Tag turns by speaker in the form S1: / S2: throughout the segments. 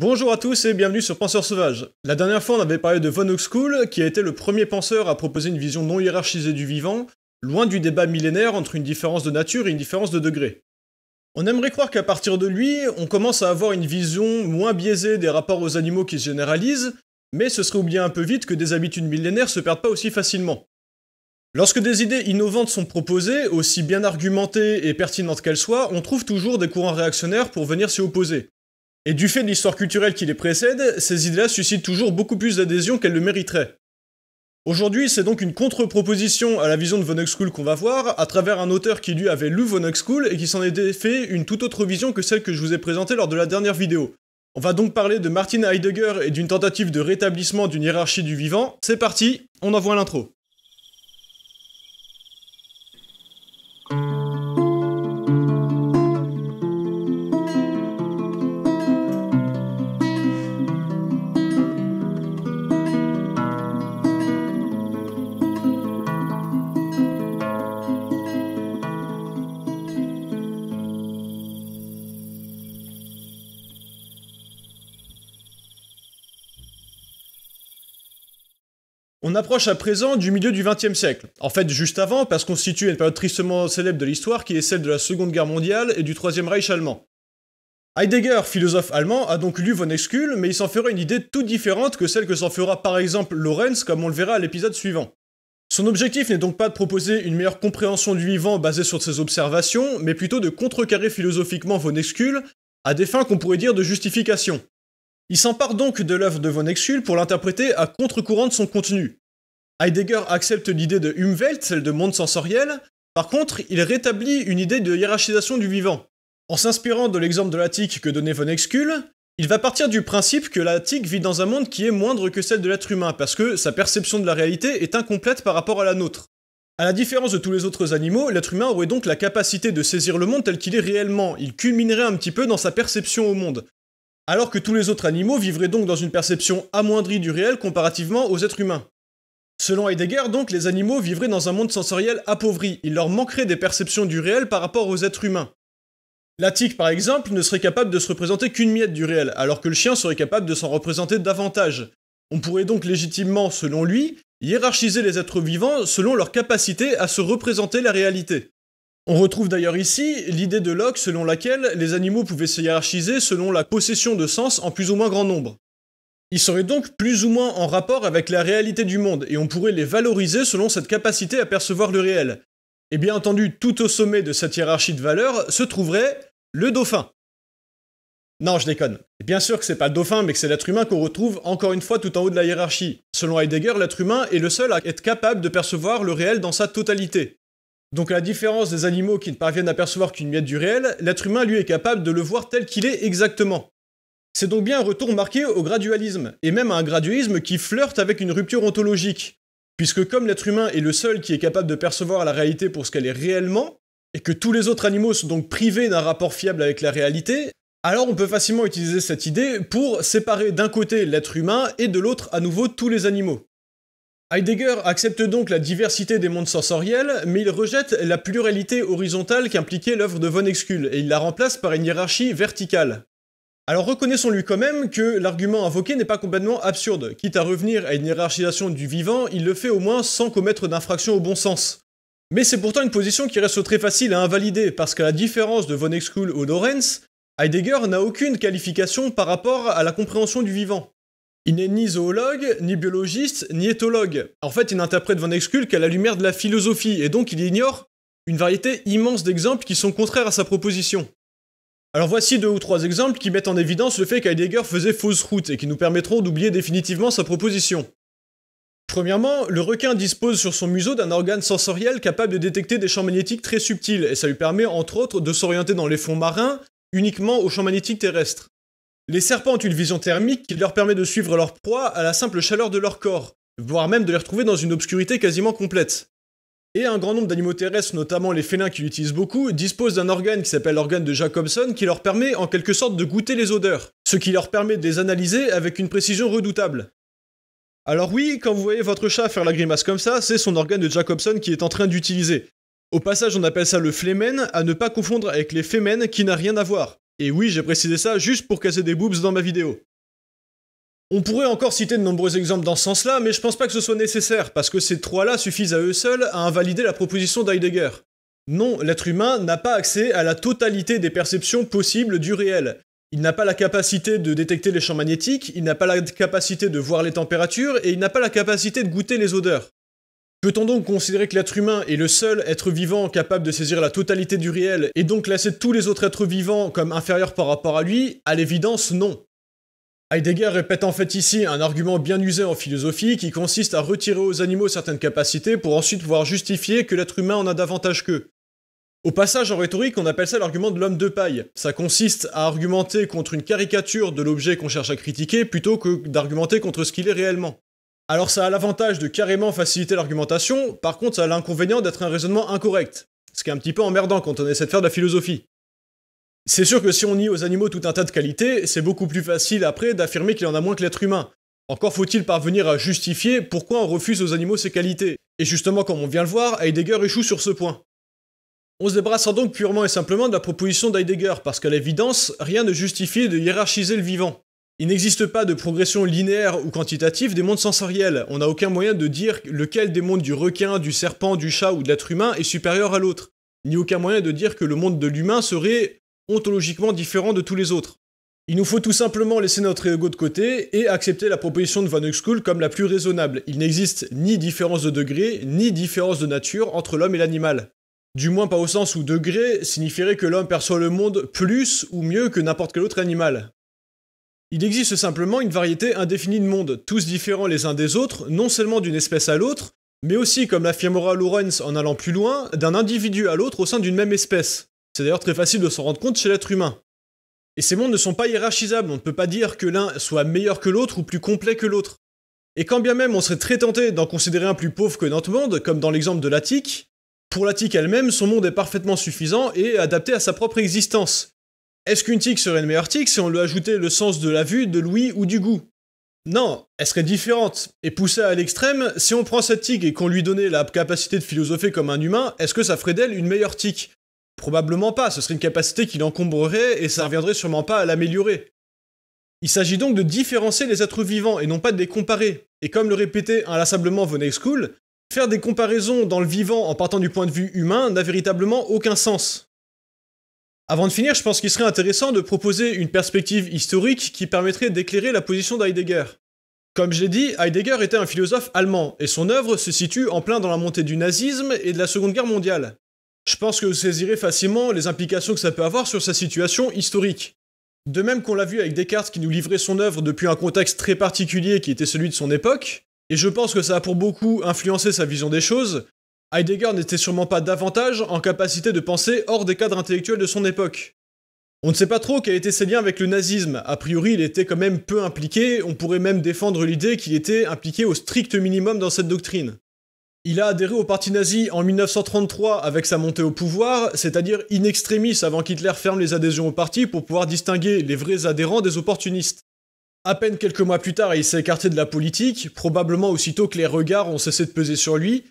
S1: Bonjour à tous et bienvenue sur Penseur Sauvage. La dernière fois, on avait parlé de Von Huxkull, qui a été le premier penseur à proposer une vision non hiérarchisée du vivant, loin du débat millénaire entre une différence de nature et une différence de degré. On aimerait croire qu'à partir de lui, on commence à avoir une vision moins biaisée des rapports aux animaux qui se généralisent, mais ce serait oublier un peu vite que des habitudes millénaires se perdent pas aussi facilement. Lorsque des idées innovantes sont proposées, aussi bien argumentées et pertinentes qu'elles soient, on trouve toujours des courants réactionnaires pour venir s'y opposer. Et du fait de l'histoire culturelle qui les précède, ces idées-là suscitent toujours beaucoup plus d'adhésion qu'elles le mériteraient. Aujourd'hui, c'est donc une contre-proposition à la vision de Von School qu'on va voir, à travers un auteur qui lui avait lu Von School et qui s'en est fait une toute autre vision que celle que je vous ai présentée lors de la dernière vidéo. On va donc parler de Martin Heidegger et d'une tentative de rétablissement d'une hiérarchie du vivant. C'est parti, on envoie l'intro. approche à présent du milieu du XXe siècle. En fait, juste avant, parce qu'on situe une période tristement célèbre de l'histoire qui est celle de la Seconde Guerre mondiale et du Troisième Reich allemand. Heidegger, philosophe allemand, a donc lu von Excule, mais il s'en fera une idée toute différente que celle que s'en fera par exemple Lorenz, comme on le verra à l'épisode suivant. Son objectif n'est donc pas de proposer une meilleure compréhension du vivant basée sur ses observations, mais plutôt de contrecarrer philosophiquement von Excule, à des fins qu'on pourrait dire de justification. Il s'empare donc de l'œuvre de von Excule pour l'interpréter à contre-courant de son contenu, Heidegger accepte l'idée de Humwelt, celle de monde sensoriel, par contre, il rétablit une idée de hiérarchisation du vivant. En s'inspirant de l'exemple de tique que donnait Von Exkull, il va partir du principe que la tique vit dans un monde qui est moindre que celle de l'être humain, parce que sa perception de la réalité est incomplète par rapport à la nôtre. À la différence de tous les autres animaux, l'être humain aurait donc la capacité de saisir le monde tel qu'il est réellement, il culminerait un petit peu dans sa perception au monde. Alors que tous les autres animaux vivraient donc dans une perception amoindrie du réel comparativement aux êtres humains. Selon Heidegger, donc, les animaux vivraient dans un monde sensoriel appauvri, il leur manquerait des perceptions du réel par rapport aux êtres humains. La par exemple, ne serait capable de se représenter qu'une miette du réel, alors que le chien serait capable de s'en représenter davantage. On pourrait donc légitimement, selon lui, hiérarchiser les êtres vivants selon leur capacité à se représenter la réalité. On retrouve d'ailleurs ici l'idée de Locke selon laquelle les animaux pouvaient se hiérarchiser selon la possession de sens en plus ou moins grand nombre. Ils seraient donc plus ou moins en rapport avec la réalité du monde, et on pourrait les valoriser selon cette capacité à percevoir le réel. Et eh bien entendu, tout au sommet de cette hiérarchie de valeurs se trouverait le dauphin. Non, je déconne. Bien sûr que c'est pas le dauphin, mais que c'est l'être humain qu'on retrouve encore une fois tout en haut de la hiérarchie. Selon Heidegger, l'être humain est le seul à être capable de percevoir le réel dans sa totalité. Donc à la différence des animaux qui ne parviennent à percevoir qu'une miette du réel, l'être humain lui est capable de le voir tel qu'il est exactement. C'est donc bien un retour marqué au gradualisme, et même à un gradualisme qui flirte avec une rupture ontologique, puisque comme l'être humain est le seul qui est capable de percevoir la réalité pour ce qu'elle est réellement, et que tous les autres animaux sont donc privés d'un rapport fiable avec la réalité, alors on peut facilement utiliser cette idée pour séparer d'un côté l'être humain et de l'autre à nouveau tous les animaux. Heidegger accepte donc la diversité des mondes sensoriels, mais il rejette la pluralité horizontale qu'impliquait l'œuvre de Von Exkull, et il la remplace par une hiérarchie verticale. Alors reconnaissons-lui quand même que l'argument invoqué n'est pas complètement absurde. Quitte à revenir à une hiérarchisation du vivant, il le fait au moins sans commettre d'infraction au bon sens. Mais c'est pourtant une position qui reste très facile à invalider, parce qu'à la différence de Von Exkull ou Lorenz, Heidegger n'a aucune qualification par rapport à la compréhension du vivant. Il n'est ni zoologue, ni biologiste, ni éthologue. En fait, il n'interprète Von Exkull qu'à la lumière de la philosophie, et donc il ignore une variété immense d'exemples qui sont contraires à sa proposition. Alors voici deux ou trois exemples qui mettent en évidence le fait qu'Heidegger faisait fausse route et qui nous permettront d'oublier définitivement sa proposition. Premièrement, le requin dispose sur son museau d'un organe sensoriel capable de détecter des champs magnétiques très subtils, et ça lui permet entre autres de s'orienter dans les fonds marins, uniquement aux champs magnétiques terrestres. Les serpents ont une vision thermique qui leur permet de suivre leur proie à la simple chaleur de leur corps, voire même de les retrouver dans une obscurité quasiment complète. Et un grand nombre d'animaux terrestres, notamment les félins qui l'utilisent beaucoup, disposent d'un organe qui s'appelle l'organe de Jacobson qui leur permet en quelque sorte de goûter les odeurs, ce qui leur permet de les analyser avec une précision redoutable. Alors oui, quand vous voyez votre chat faire la grimace comme ça, c'est son organe de Jacobson qui est en train d'utiliser. Au passage, on appelle ça le flémen, à ne pas confondre avec les fémens qui n'a rien à voir. Et oui, j'ai précisé ça juste pour casser des boobs dans ma vidéo. On pourrait encore citer de nombreux exemples dans ce sens-là, mais je pense pas que ce soit nécessaire, parce que ces trois-là suffisent à eux seuls à invalider la proposition d'Heidegger. Non, l'être humain n'a pas accès à la totalité des perceptions possibles du réel. Il n'a pas la capacité de détecter les champs magnétiques, il n'a pas la capacité de voir les températures, et il n'a pas la capacité de goûter les odeurs. Peut-on donc considérer que l'être humain est le seul être vivant capable de saisir la totalité du réel, et donc laisser tous les autres êtres vivants comme inférieurs par rapport à lui À l'évidence, non. Heidegger répète en fait ici un argument bien usé en philosophie qui consiste à retirer aux animaux certaines capacités pour ensuite pouvoir justifier que l'être humain en a davantage qu'eux. Au passage, en rhétorique, on appelle ça l'argument de l'homme de paille. Ça consiste à argumenter contre une caricature de l'objet qu'on cherche à critiquer plutôt que d'argumenter contre ce qu'il est réellement. Alors ça a l'avantage de carrément faciliter l'argumentation, par contre ça a l'inconvénient d'être un raisonnement incorrect, ce qui est un petit peu emmerdant quand on essaie de faire de la philosophie. C'est sûr que si on nie aux animaux tout un tas de qualités, c'est beaucoup plus facile après d'affirmer qu'il en a moins que l'être humain. Encore faut-il parvenir à justifier pourquoi on refuse aux animaux ces qualités. Et justement, comme on vient le voir, Heidegger échoue sur ce point. On se débarrassera donc purement et simplement de la proposition d'Heidegger, parce qu'à l'évidence, rien ne justifie de hiérarchiser le vivant. Il n'existe pas de progression linéaire ou quantitative des mondes sensoriels, on n'a aucun moyen de dire lequel des mondes du requin, du serpent, du chat ou de l'être humain est supérieur à l'autre, ni aucun moyen de dire que le monde de l'humain serait ontologiquement différent de tous les autres. Il nous faut tout simplement laisser notre ego de côté et accepter la proposition de Van Uxkull comme la plus raisonnable. Il n'existe ni différence de degré, ni différence de nature entre l'homme et l'animal. Du moins pas au sens où degré signifierait que l'homme perçoit le monde plus ou mieux que n'importe quel autre animal. Il existe simplement une variété indéfinie de mondes, tous différents les uns des autres, non seulement d'une espèce à l'autre, mais aussi, comme l'affirmera Lawrence en allant plus loin, d'un individu à l'autre au sein d'une même espèce. C'est d'ailleurs très facile de s'en rendre compte chez l'être humain. Et ces mondes ne sont pas hiérarchisables, on ne peut pas dire que l'un soit meilleur que l'autre ou plus complet que l'autre. Et quand bien même on serait très tenté d'en considérer un plus pauvre que notre monde, comme dans l'exemple de la tique, pour la tique elle-même, son monde est parfaitement suffisant et adapté à sa propre existence. Est-ce qu'une tique serait une meilleure tique si on lui ajoutait le sens de la vue, de l'ouïe ou du goût Non, elle serait différente. Et poussée à l'extrême, si on prend cette tique et qu'on lui donnait la capacité de philosopher comme un humain, est-ce que ça ferait d'elle une meilleure tique Probablement pas, ce serait une capacité qui l'encombrerait et ça ne reviendrait sûrement pas à l'améliorer. Il s'agit donc de différencier les êtres vivants et non pas de les comparer. Et comme le répétait inlassablement von School, faire des comparaisons dans le vivant en partant du point de vue humain n'a véritablement aucun sens. Avant de finir, je pense qu'il serait intéressant de proposer une perspective historique qui permettrait d'éclairer la position d'Heidegger. Comme je l'ai dit, Heidegger était un philosophe allemand, et son œuvre se situe en plein dans la montée du nazisme et de la Seconde Guerre mondiale. Je pense que vous saisirez facilement les implications que ça peut avoir sur sa situation historique. De même qu'on l'a vu avec Descartes qui nous livrait son œuvre depuis un contexte très particulier qui était celui de son époque, et je pense que ça a pour beaucoup influencé sa vision des choses, Heidegger n'était sûrement pas davantage en capacité de penser hors des cadres intellectuels de son époque. On ne sait pas trop quels étaient ses liens avec le nazisme, a priori il était quand même peu impliqué, on pourrait même défendre l'idée qu'il était impliqué au strict minimum dans cette doctrine. Il a adhéré au parti nazi en 1933 avec sa montée au pouvoir, c'est-à-dire in extremis avant qu'Hitler ferme les adhésions au parti pour pouvoir distinguer les vrais adhérents des opportunistes. À peine quelques mois plus tard, il s'est écarté de la politique, probablement aussitôt que les regards ont cessé de peser sur lui.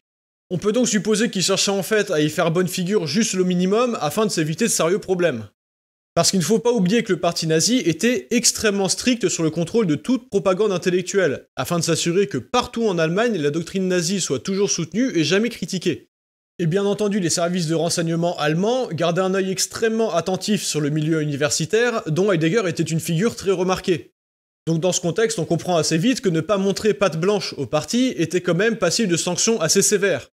S1: On peut donc supposer qu'il cherchait en fait à y faire bonne figure juste le minimum afin de s'éviter de sérieux problèmes. Parce qu'il ne faut pas oublier que le parti nazi était extrêmement strict sur le contrôle de toute propagande intellectuelle, afin de s'assurer que partout en Allemagne, la doctrine nazie soit toujours soutenue et jamais critiquée. Et bien entendu, les services de renseignement allemands gardaient un œil extrêmement attentif sur le milieu universitaire, dont Heidegger était une figure très remarquée. Donc dans ce contexte, on comprend assez vite que ne pas montrer patte blanche au parti était quand même passible de sanctions assez sévères.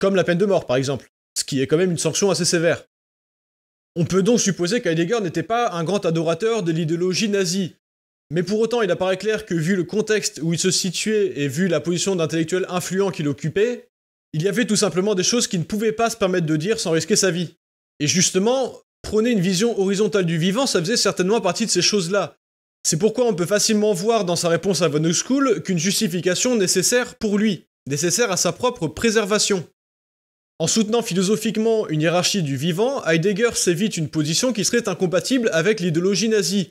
S1: Comme la peine de mort, par exemple, ce qui est quand même une sanction assez sévère. On peut donc supposer qu'Heidegger n'était pas un grand adorateur de l'idéologie nazie. Mais pour autant, il apparaît clair que vu le contexte où il se situait et vu la position d'intellectuel influent qu'il occupait, il y avait tout simplement des choses qu'il ne pouvait pas se permettre de dire sans risquer sa vie. Et justement, prôner une vision horizontale du vivant, ça faisait certainement partie de ces choses-là. C'est pourquoi on peut facilement voir dans sa réponse à Von School qu'une justification nécessaire pour lui, nécessaire à sa propre préservation. En soutenant philosophiquement une hiérarchie du vivant, Heidegger s'évite une position qui serait incompatible avec l'idéologie nazie,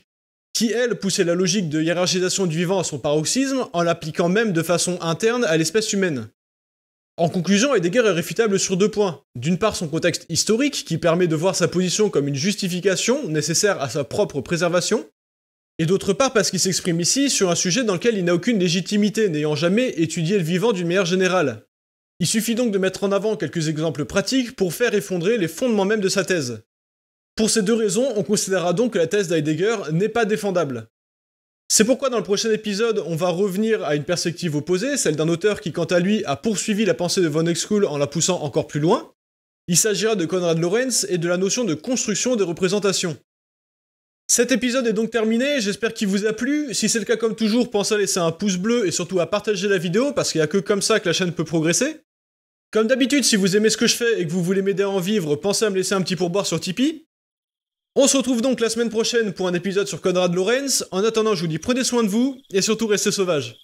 S1: qui elle poussait la logique de hiérarchisation du vivant à son paroxysme en l'appliquant même de façon interne à l'espèce humaine. En conclusion, Heidegger est réfutable sur deux points. D'une part, son contexte historique, qui permet de voir sa position comme une justification nécessaire à sa propre préservation, et d'autre part parce qu'il s'exprime ici sur un sujet dans lequel il n'a aucune légitimité, n'ayant jamais étudié le vivant d'une manière générale. Il suffit donc de mettre en avant quelques exemples pratiques pour faire effondrer les fondements même de sa thèse. Pour ces deux raisons, on considérera donc que la thèse d'Heidegger n'est pas défendable. C'est pourquoi dans le prochain épisode, on va revenir à une perspective opposée, celle d'un auteur qui quant à lui a poursuivi la pensée de von Exkull en la poussant encore plus loin. Il s'agira de Conrad Lorenz et de la notion de construction des représentations. Cet épisode est donc terminé, j'espère qu'il vous a plu. Si c'est le cas comme toujours, pensez à laisser un pouce bleu et surtout à partager la vidéo parce qu'il n'y a que comme ça que la chaîne peut progresser. Comme d'habitude, si vous aimez ce que je fais et que vous voulez m'aider à en vivre, pensez à me laisser un petit pourboire sur Tipeee. On se retrouve donc la semaine prochaine pour un épisode sur Conrad Lorenz. En attendant, je vous dis prenez soin de vous et surtout restez sauvages.